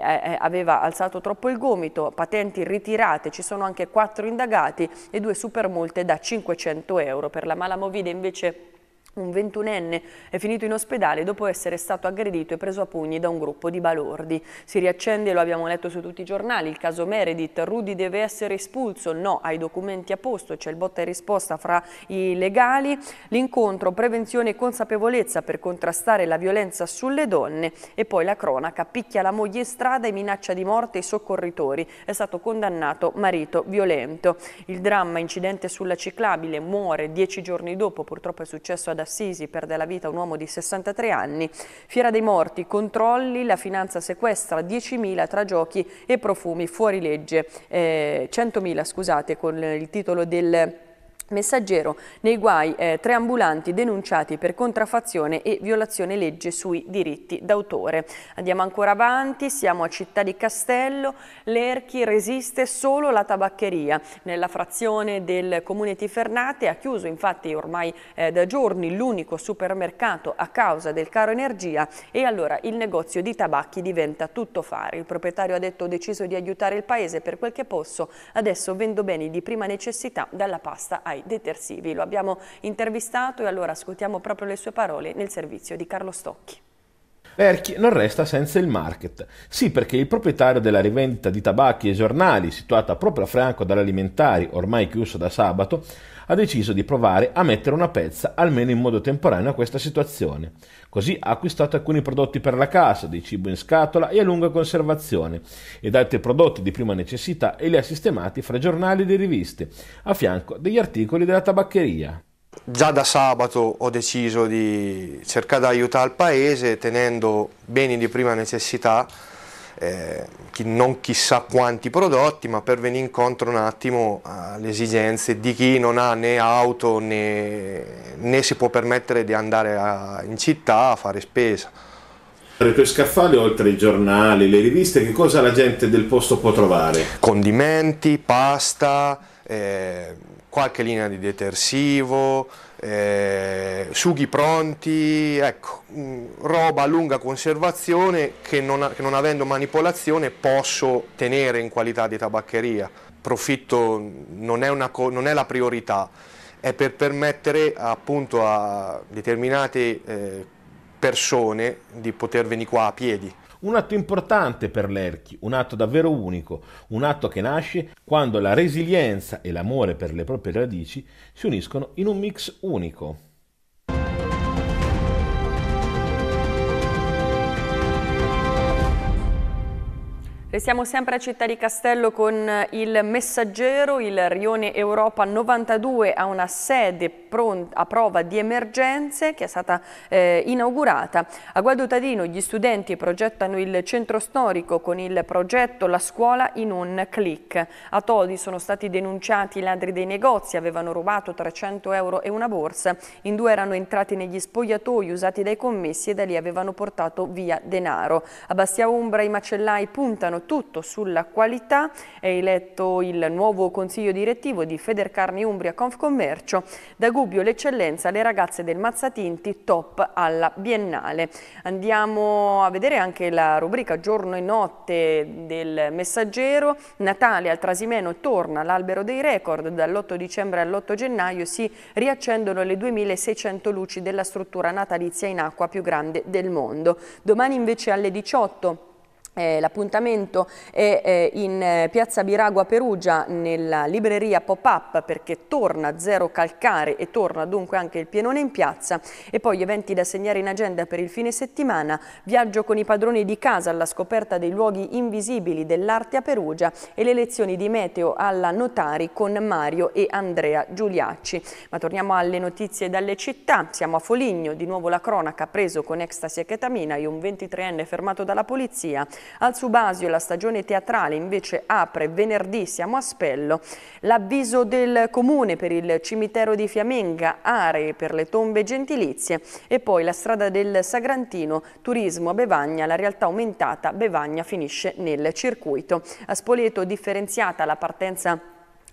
eh, eh aveva alzato troppo il gomito, patenti ritirate, ci sono anche quattro indagati e due supermulte da 500 euro. Per la Malamovide invece un ventunenne è finito in ospedale dopo essere stato aggredito e preso a pugni da un gruppo di balordi. Si riaccende, lo abbiamo letto su tutti i giornali, il caso Meredith. Rudy deve essere espulso, no ai documenti a posto, c'è il botta e risposta fra i legali. L'incontro prevenzione e consapevolezza per contrastare la violenza sulle donne e poi la cronaca picchia la moglie in strada e minaccia di morte i soccorritori. È stato condannato marito violento. Il dramma incidente sulla ciclabile muore dieci giorni dopo, purtroppo è successo ad Assisi d'Assisi perde la vita un uomo di 63 anni. Fiera dei Morti, controlli, la finanza sequestra 10.000 tra giochi e profumi fuori legge, eh, 100.000 scusate con il titolo del Messaggero, nei guai eh, tre ambulanti denunciati per contraffazione e violazione legge sui diritti d'autore. Andiamo ancora avanti, siamo a Città di Castello, l'Erchi resiste solo la tabaccheria. Nella frazione del comune Tifernate ha chiuso infatti ormai eh, da giorni l'unico supermercato a causa del caro energia e allora il negozio di tabacchi diventa tutto fare. Il proprietario ha detto ho deciso di aiutare il paese per quel che posso, adesso vendo beni di prima necessità dalla pasta ai dai detersivi. Lo abbiamo intervistato e allora ascoltiamo proprio le sue parole nel servizio di Carlo Stocchi. Erchi non resta senza il market. Sì, perché il proprietario della rivendita di tabacchi e giornali, situata proprio a fianco dall'alimentari, ormai chiuso da sabato, ha deciso di provare a mettere una pezza, almeno in modo temporaneo, a questa situazione. Così ha acquistato alcuni prodotti per la casa, di cibo in scatola e a lunga conservazione, ed altri prodotti di prima necessità e li ha sistemati fra giornali e riviste, a fianco degli articoli della tabaccheria. Già da sabato ho deciso di cercare di aiutare il paese tenendo beni di prima necessità eh, non chissà quanti prodotti, ma per venire incontro un attimo alle esigenze di chi non ha né auto né, né si può permettere di andare a, in città a fare spesa. Tra i tuoi scaffali, oltre ai giornali, le riviste, che cosa la gente del posto può trovare? Condimenti, pasta, eh, qualche linea di detersivo, eh, sughi pronti, ecco, mm, roba a lunga conservazione che non, che non avendo manipolazione posso tenere in qualità di tabaccheria. Profitto non è, una, non è la priorità, è per permettere appunto a determinate eh, persone di poter venire qua a piedi. Un atto importante per Lerchi, un atto davvero unico, un atto che nasce quando la resilienza e l'amore per le proprie radici si uniscono in un mix unico. Restiamo sempre a Città di Castello con eh, il messaggero, il Rione Europa 92 ha una sede a prova di emergenze che è stata eh, inaugurata. A Guadotadino gli studenti progettano il centro storico con il progetto La scuola in un click. A Todi sono stati denunciati i ladri dei negozi, avevano rubato 300 euro e una borsa. In due erano entrati negli spogliatoi usati dai commessi e da lì avevano portato via denaro. A Bastia Umbra i macellai puntano soprattutto sulla qualità. È eletto il nuovo consiglio direttivo di Federcarni Umbria Confcommercio. Da Gubbio l'eccellenza, le ragazze del Mazzatinti top alla Biennale. Andiamo a vedere anche la rubrica giorno e notte del messaggero. Natale al Trasimeno torna l'albero dei record. Dall'8 dicembre all'8 gennaio si riaccendono le 2600 luci della struttura natalizia in acqua più grande del mondo. Domani invece alle 18 eh, L'appuntamento è eh, in eh, piazza Biragua Perugia nella libreria pop-up perché torna Zero Calcare e torna dunque anche il pienone in piazza e poi gli eventi da segnare in agenda per il fine settimana, viaggio con i padroni di casa alla scoperta dei luoghi invisibili dell'arte a Perugia e le lezioni di meteo alla Notari con Mario e Andrea Giuliacci. Ma torniamo alle notizie dalle città, siamo a Foligno, di nuovo la cronaca preso con ecstasy e chetamina e un 23enne fermato dalla polizia al Subasio la stagione teatrale invece apre venerdì, siamo a Spello, l'avviso del comune per il cimitero di Fiamenga, aree per le tombe gentilizie e poi la strada del Sagrantino, turismo a Bevagna, la realtà aumentata, Bevagna finisce nel circuito. A Spoleto differenziata la partenza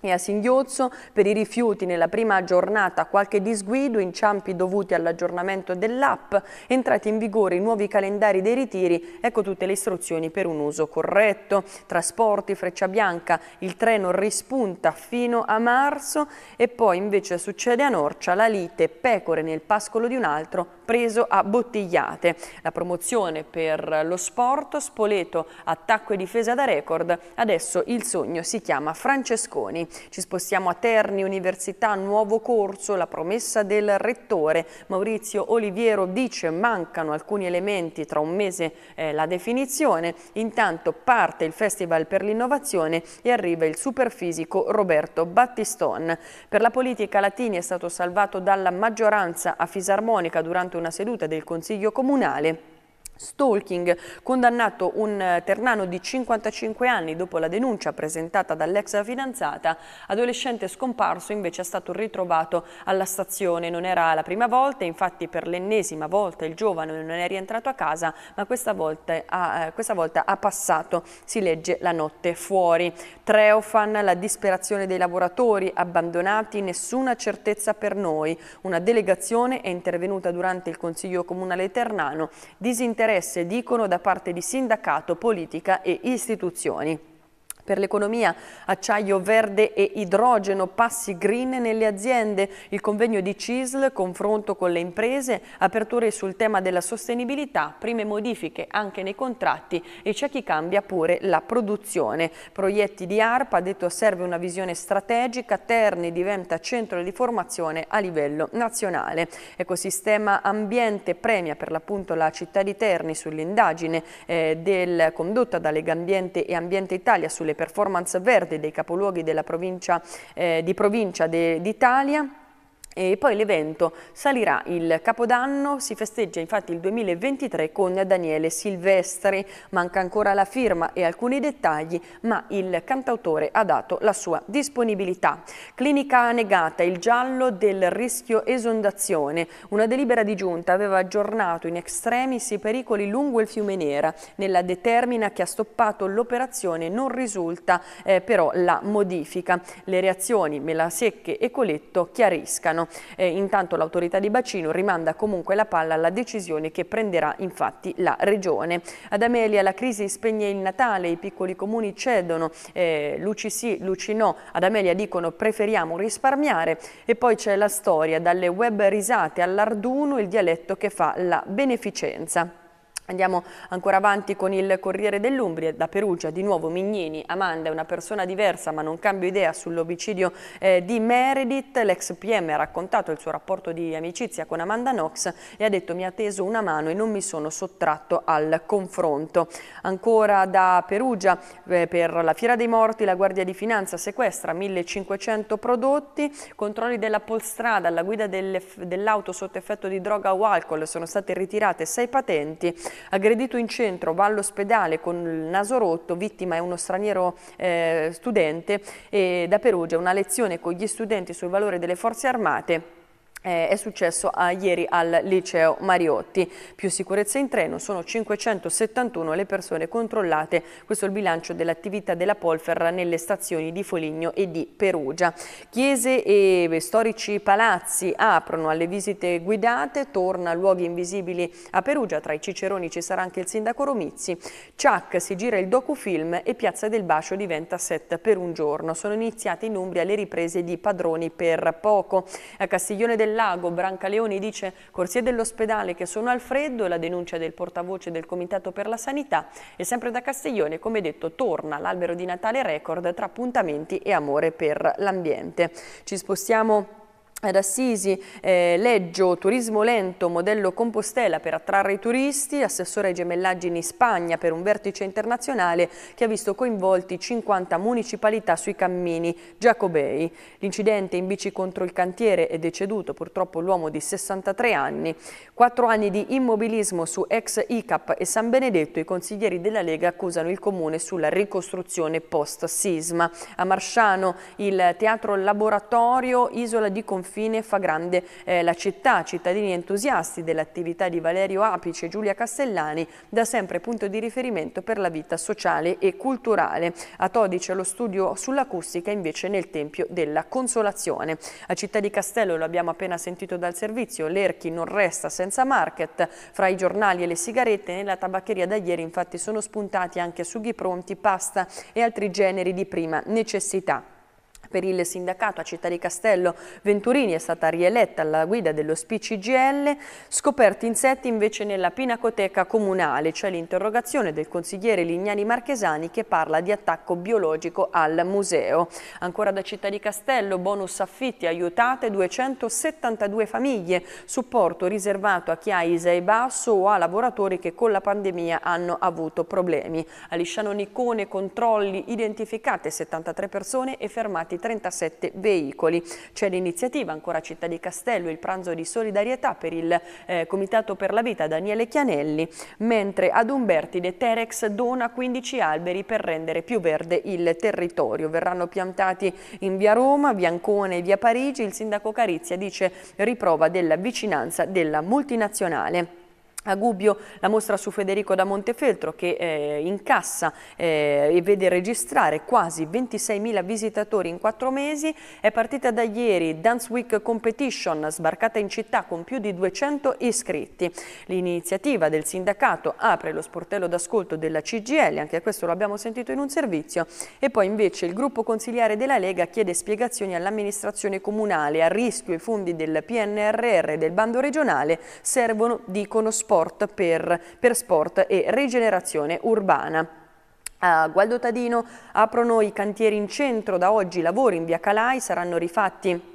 e a Singhiozzo per i rifiuti nella prima giornata qualche disguido, inciampi dovuti all'aggiornamento dell'app, entrati in vigore i nuovi calendari dei ritiri, ecco tutte le istruzioni per un uso corretto. Trasporti, Freccia Bianca, il treno rispunta fino a marzo e poi invece succede a Norcia la lite pecore nel pascolo di un altro preso a bottigliate. La promozione per lo sport, Spoleto, attacco e difesa da record, adesso il sogno si chiama Francesconi. Ci spostiamo a Terni, Università, nuovo corso, la promessa del rettore. Maurizio Oliviero dice mancano alcuni elementi, tra un mese eh, la definizione. Intanto parte il Festival per l'innovazione e arriva il superfisico Roberto Battiston. Per la politica Latini è stato salvato dalla maggioranza a fisarmonica durante una seduta del Consiglio Comunale Stalking, condannato un eh, ternano di 55 anni dopo la denuncia presentata dall'ex fidanzata, adolescente scomparso invece è stato ritrovato alla stazione. Non era la prima volta, infatti per l'ennesima volta il giovane non è rientrato a casa, ma questa volta ha, eh, questa volta ha passato, si legge, la notte fuori. Treofan, la disperazione dei lavoratori, abbandonati, nessuna certezza per noi. Una delegazione è intervenuta durante il Consiglio Comunale Ternano, disinteressata interesse, dicono da parte di sindacato, politica e istituzioni. Per l'economia, acciaio verde e idrogeno, passi green nelle aziende, il convegno di CISL, confronto con le imprese, aperture sul tema della sostenibilità, prime modifiche anche nei contratti e c'è chi cambia pure la produzione. Proietti di ARPA, detto serve una visione strategica, Terni diventa centro di formazione a livello nazionale. Ecosistema ambiente premia per l'appunto la città di Terni sull'indagine eh, del, condotta da Legambiente e Ambiente Italia sulle le performance verdi dei capoluoghi della provincia, eh, di provincia d'Italia e poi l'evento salirà il Capodanno, si festeggia infatti il 2023 con Daniele Silvestri. Manca ancora la firma e alcuni dettagli, ma il cantautore ha dato la sua disponibilità. Clinica negata, il giallo del rischio esondazione. Una delibera di giunta aveva aggiornato in extremis i pericoli lungo il fiume Nera. Nella determina che ha stoppato l'operazione non risulta eh, però la modifica. Le reazioni Melasecche e Coletto chiariscano italiano. Eh, intanto l'autorità di bacino rimanda comunque la palla alla decisione che prenderà infatti la regione. Ad Amelia la crisi spegne il Natale, i piccoli comuni cedono, eh, luci sì, luci no. Ad Amelia dicono preferiamo risparmiare e poi c'è la storia dalle web risate all'arduno il dialetto che fa la beneficenza. Andiamo ancora avanti con il Corriere dell'Umbria, da Perugia di nuovo Mignini, Amanda è una persona diversa ma non cambio idea sull'omicidio eh, di Meredith, l'ex PM ha raccontato il suo rapporto di amicizia con Amanda Knox e ha detto mi ha teso una mano e non mi sono sottratto al confronto. Ancora da Perugia eh, per la Fiera dei Morti la Guardia di Finanza sequestra 1500 prodotti, controlli della polstrada alla guida dell'auto sotto effetto di droga o alcol sono state ritirate 6 patenti Aggredito in centro, va all'ospedale con il naso rotto, vittima è uno straniero eh, studente e da Perugia una lezione con gli studenti sul valore delle forze armate eh, è successo a, ah, ieri al liceo Mariotti. Più sicurezza in treno, sono 571 le persone controllate. Questo è il bilancio dell'attività della Polferra nelle stazioni di Foligno e di Perugia. Chiese e storici palazzi aprono alle visite guidate, torna luoghi invisibili a Perugia, tra i ciceroni ci sarà anche il sindaco Romizzi. Ciac si gira il docufilm e Piazza del Bacio diventa set per un giorno. Sono iniziate in Umbria le riprese di Padroni per poco. A Castiglione del Lago, Brancaleoni dice corsie dell'ospedale che sono al freddo la denuncia del portavoce del Comitato per la Sanità e sempre da Castiglione, come detto, torna l'albero di Natale record tra appuntamenti e amore per l'ambiente. Ci spostiamo ad Assisi, eh, Leggio, Turismo Lento, modello Compostela per attrarre i turisti, assessore ai gemellaggi in Spagna per un vertice internazionale che ha visto coinvolti 50 municipalità sui cammini giacobei. L'incidente in bici contro il cantiere è deceduto purtroppo l'uomo di 63 anni. Quattro anni di immobilismo su ex ICAP e San Benedetto, i consiglieri della Lega accusano il comune sulla ricostruzione post-sisma. A Marciano il teatro laboratorio Isola di Confine confine fa grande eh, la città. Cittadini entusiasti dell'attività di Valerio Apice e Giulia Castellani, da sempre punto di riferimento per la vita sociale e culturale. A Todice lo studio sull'acustica invece nel Tempio della Consolazione. A Città di Castello, lo abbiamo appena sentito dal servizio, l'Erchi non resta senza market. Fra i giornali e le sigarette nella tabaccheria da ieri infatti sono spuntati anche sughi pronti, pasta e altri generi di prima necessità. Per il sindacato a Città di Castello Venturini è stata rieletta alla guida dello SPCGL, scoperti insetti invece nella Pinacoteca Comunale, cioè l'interrogazione del consigliere Lignani Marchesani che parla di attacco biologico al museo. Ancora da Città di Castello, bonus affitti, aiutate 272 famiglie, supporto riservato a chi ha ISEI basso o a lavoratori che con la pandemia hanno avuto problemi. A Lisciano Nicone controlli, identificate 73 persone e fermati 37 veicoli. C'è l'iniziativa ancora Città di Castello, il pranzo di solidarietà per il eh, Comitato per la Vita Daniele Chianelli, mentre ad Umbertide Terex dona 15 alberi per rendere più verde il territorio. Verranno piantati in via Roma, Biancone e via Parigi. Il sindaco Carizia dice riprova della vicinanza della multinazionale. A Gubbio la mostra su Federico da Montefeltro che eh, incassa eh, e vede registrare quasi 26.000 visitatori in quattro mesi è partita da ieri Dance Week Competition sbarcata in città con più di 200 iscritti. L'iniziativa del sindacato apre lo sportello d'ascolto della CGL, anche questo lo abbiamo sentito in un servizio e poi invece il gruppo consigliare della Lega chiede spiegazioni all'amministrazione comunale a rischio i fondi del PNRR e del bando regionale servono, dicono sport sport per, per sport e rigenerazione urbana. A Gualdo Tadino aprono i cantieri in centro, da oggi lavori in via Calai saranno rifatti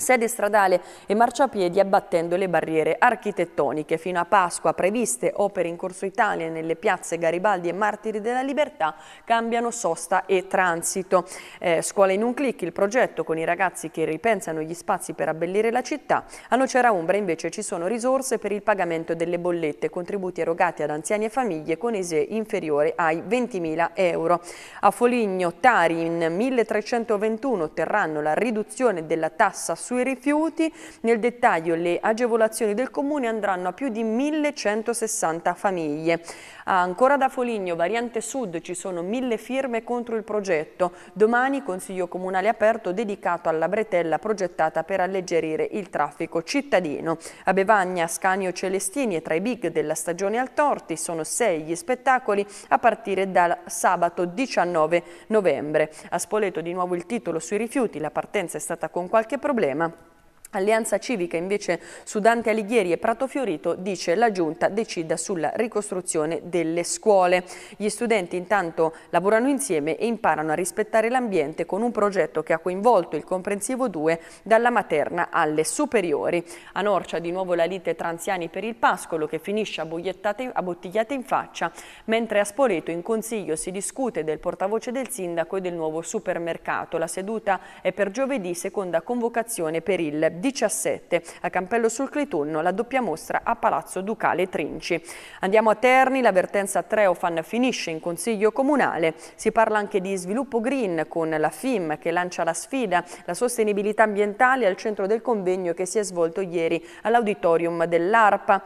sede stradale e marciapiedi abbattendo le barriere architettoniche. Fino a Pasqua previste opere in corso Italia nelle piazze Garibaldi e Martiri della Libertà cambiano sosta e transito. Eh, scuola in un clic, il progetto con i ragazzi che ripensano gli spazi per abbellire la città. A Nocera Umbra invece ci sono risorse per il pagamento delle bollette, contributi erogati ad anziani e famiglie con ese inferiore ai 20.000 euro. A Foligno, Tari in 1321 otterranno la riduzione della tassa su sui rifiuti, nel dettaglio, le agevolazioni del Comune andranno a più di 1160 famiglie. Ancora da Foligno, variante sud, ci sono mille firme contro il progetto. Domani Consiglio Comunale aperto dedicato alla bretella progettata per alleggerire il traffico cittadino. A Bevagna, Scanio Celestini e tra i big della stagione al Torti sono sei gli spettacoli a partire dal sabato 19 novembre. A Spoleto di nuovo il titolo sui rifiuti, la partenza è stata con qualche problema Наверное. Alleanza Civica invece su Dante Alighieri e Prato Fiorito dice la Giunta decida sulla ricostruzione delle scuole. Gli studenti intanto lavorano insieme e imparano a rispettare l'ambiente con un progetto che ha coinvolto il comprensivo 2 dalla materna alle superiori. A Norcia di nuovo la lite tra anziani per il pascolo che finisce abbottigliata in faccia, mentre a Spoleto in consiglio si discute del portavoce del sindaco e del nuovo supermercato. La seduta è per giovedì, seconda convocazione per il 17 a Campello sul Clitunno, la doppia mostra a Palazzo Ducale Trinci. Andiamo a Terni, l'avvertenza Treofan finisce in Consiglio Comunale. Si parla anche di sviluppo green con la FIM che lancia la sfida, la sostenibilità ambientale al centro del convegno che si è svolto ieri all'auditorium dell'ARPA.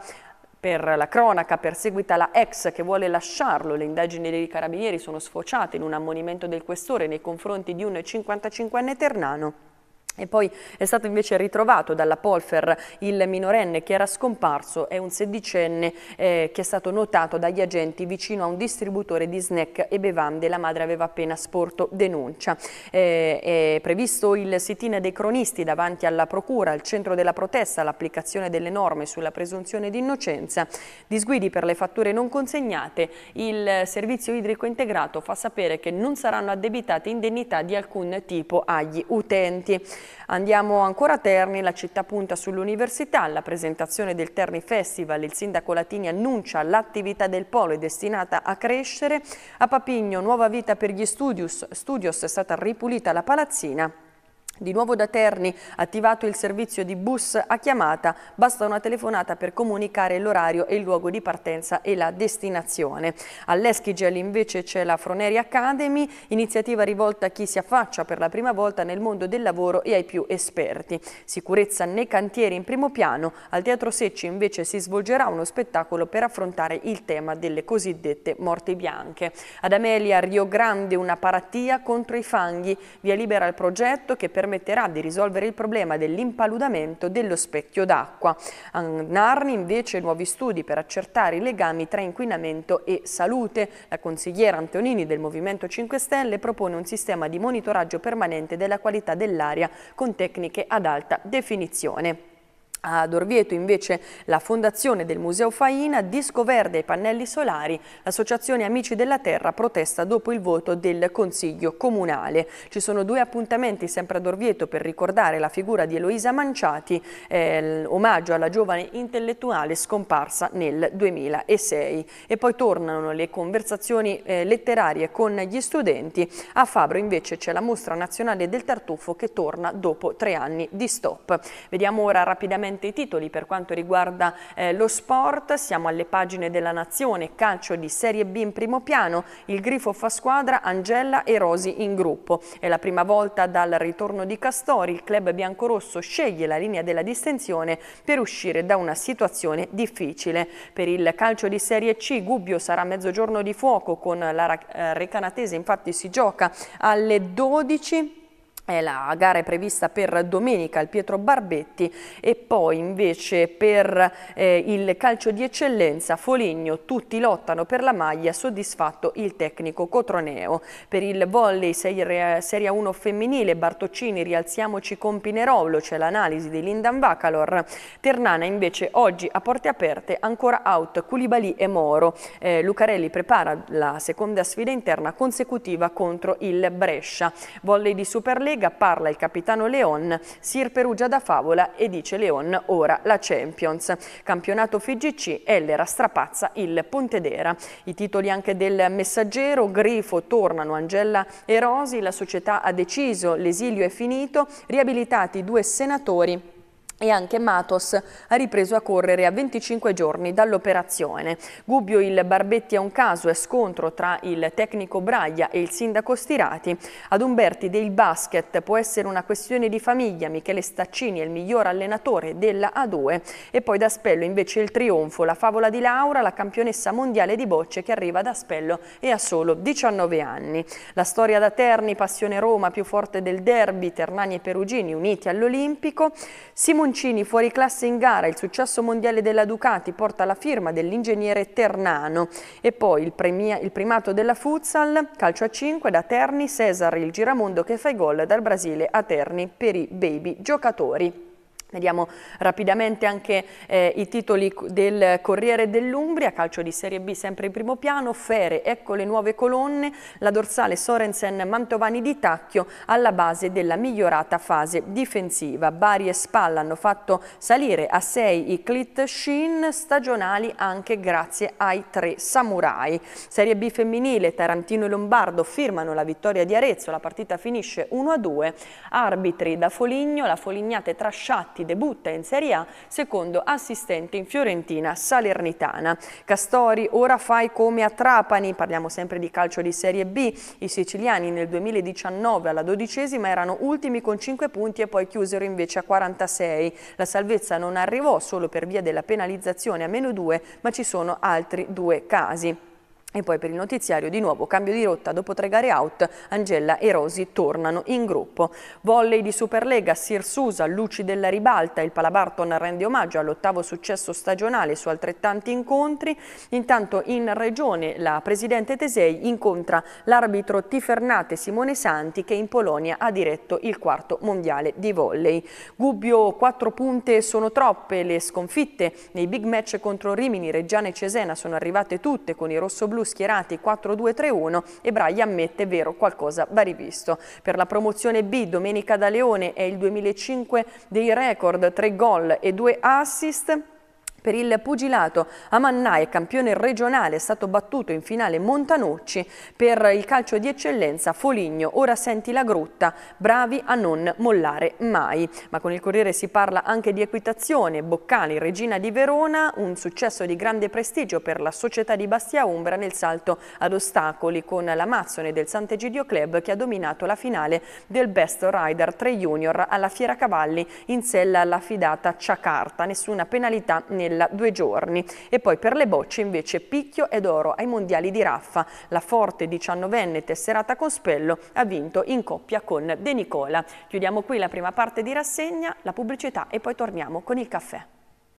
Per la cronaca perseguita la ex che vuole lasciarlo, le indagini dei carabinieri sono sfociate in un ammonimento del questore nei confronti di un 55enne ternano e poi è stato invece ritrovato dalla Polfer il minorenne che era scomparso è un sedicenne eh, che è stato notato dagli agenti vicino a un distributore di snack e bevande. La madre aveva appena sporto denuncia. Eh, è previsto il sit-in dei cronisti davanti alla procura, al centro della protesta, l'applicazione delle norme sulla presunzione di innocenza, disguidi per le fatture non consegnate. Il servizio idrico integrato fa sapere che non saranno addebitate indennità di alcun tipo agli utenti. Andiamo ancora a Terni, la città punta sull'università. Alla presentazione del Terni Festival il sindaco Latini annuncia l'attività del polo è destinata a crescere. A Papigno nuova vita per gli studios, studios è stata ripulita la palazzina di nuovo da Terni, attivato il servizio di bus a chiamata, basta una telefonata per comunicare l'orario e il luogo di partenza e la destinazione. All'Eschigel invece c'è la Froneri Academy, iniziativa rivolta a chi si affaccia per la prima volta nel mondo del lavoro e ai più esperti. Sicurezza nei cantieri in primo piano, al Teatro Secci invece si svolgerà uno spettacolo per affrontare il tema delle cosiddette morti bianche. Ad Amelia Rio Grande una paratia contro i fanghi, via libera il progetto che per permetterà di risolvere il problema dell'impaludamento dello specchio d'acqua. A Narni invece nuovi studi per accertare i legami tra inquinamento e salute. La consigliera Antonini del Movimento 5 Stelle propone un sistema di monitoraggio permanente della qualità dell'aria con tecniche ad alta definizione. Ad Orvieto invece la fondazione del Museo Faina, disco verde e pannelli solari, l'associazione Amici della Terra protesta dopo il voto del Consiglio Comunale. Ci sono due appuntamenti sempre ad Orvieto per ricordare la figura di Eloisa Manciati, eh, omaggio alla giovane intellettuale scomparsa nel 2006. E poi tornano le conversazioni eh, letterarie con gli studenti. A Fabro invece c'è la mostra nazionale del tartufo che torna dopo tre anni di stop. Vediamo ora rapidamente brevemente i titoli per quanto riguarda eh, lo sport, siamo alle pagine della Nazione, calcio di Serie B in primo piano, il Grifo fa squadra, Angela e Rosi in gruppo. È la prima volta dal ritorno di Castori, il club biancorosso sceglie la linea della distensione per uscire da una situazione difficile. Per il calcio di Serie C Gubbio sarà mezzogiorno di fuoco con la eh, Recanatese, infatti si gioca alle 12 la gara è prevista per domenica al Pietro Barbetti e poi invece per eh, il calcio di eccellenza Foligno tutti lottano per la maglia soddisfatto il tecnico Cotroneo. Per il volley Serie 1 femminile Bartoccini rialziamoci con Pinerolo c'è l'analisi di Lindan Vacalor. Ternana invece oggi a porte aperte ancora out Culibali e Moro. Eh, Lucarelli prepara la seconda sfida interna consecutiva contro il Brescia. Volley di Superlega Lega parla il capitano Leon, Sir Perugia da favola e dice Leon ora la Champions. Campionato FIGC, Ellera strapazza il Pontedera. I titoli anche del Messaggero, Grifo, tornano Angela e Rosi, la società ha deciso, l'esilio è finito, riabilitati due senatori e anche Matos ha ripreso a correre a 25 giorni dall'operazione. Gubbio il Barbetti è un caso e scontro tra il tecnico Braglia e il sindaco Stirati. Ad Umberti del basket può essere una questione di famiglia, Michele Staccini è il miglior allenatore della A2 e poi da Spello invece il trionfo, la favola di Laura, la campionessa mondiale di bocce che arriva da Spello e ha solo 19 anni. La storia da Terni, passione Roma più forte del derby, Ternani e Perugini uniti all'Olimpico. Simul Simoncini fuori classe in gara, il successo mondiale della Ducati porta la firma dell'ingegnere Ternano e poi il, premia, il primato della Futsal, calcio a 5 da Terni, Cesar il giramondo che fa i gol dal Brasile a Terni per i baby giocatori. Vediamo rapidamente anche eh, i titoli del Corriere dell'Umbria, calcio di Serie B sempre in primo piano, Fere, ecco le nuove colonne, la dorsale Sorensen Mantovani di Tacchio alla base della migliorata fase difensiva. Bari e Spalla hanno fatto salire a 6 i clit Sheen, stagionali anche grazie ai tre samurai. Serie B femminile, Tarantino e Lombardo firmano la vittoria di Arezzo, la partita finisce 1-2. Arbitri da Foligno, la Folignate trasciatti debutta in Serie A, secondo assistente in Fiorentina Salernitana. Castori ora fai come a Trapani, parliamo sempre di calcio di Serie B, i siciliani nel 2019 alla dodicesima erano ultimi con 5 punti e poi chiusero invece a 46. La salvezza non arrivò solo per via della penalizzazione a meno 2, ma ci sono altri due casi. E poi per il notiziario di nuovo cambio di rotta dopo tre gare out, Angela e Rosi tornano in gruppo. Volley di Superlega, Sirsusa, Luci della Ribalta, il Palabarton rende omaggio all'ottavo successo stagionale su altrettanti incontri. Intanto in regione la presidente Tesei incontra l'arbitro Tifernate Simone Santi che in Polonia ha diretto il quarto mondiale di volley. Gubbio quattro punte sono troppe, le sconfitte nei big match contro Rimini, Reggiana e Cesena sono arrivate tutte con i rossoblù schierati 4-2-3-1 e Braglia ammette vero qualcosa va rivisto. Per la promozione B Domenica da Leone è il 2005 dei record, 3 gol e 2 assist per il pugilato Amannà è campione regionale, è stato battuto in finale Montanucci. Per il calcio di eccellenza Foligno, ora senti la grutta, bravi a non mollare mai. Ma con il Corriere si parla anche di equitazione, Boccali, regina di Verona, un successo di grande prestigio per la società di Bastia Umbra nel salto ad ostacoli con l'Amazzone del Sant'Egidio Club che ha dominato la finale del Best Rider 3 Junior alla Fiera Cavalli in sella alla fidata Ciacarta. Nessuna penalità nel Barcellona due giorni. E poi per le bocce invece picchio ed oro ai mondiali di Raffa. La forte 19enne tesserata con Spello ha vinto in coppia con De Nicola. Chiudiamo qui la prima parte di rassegna, la pubblicità e poi torniamo con il caffè.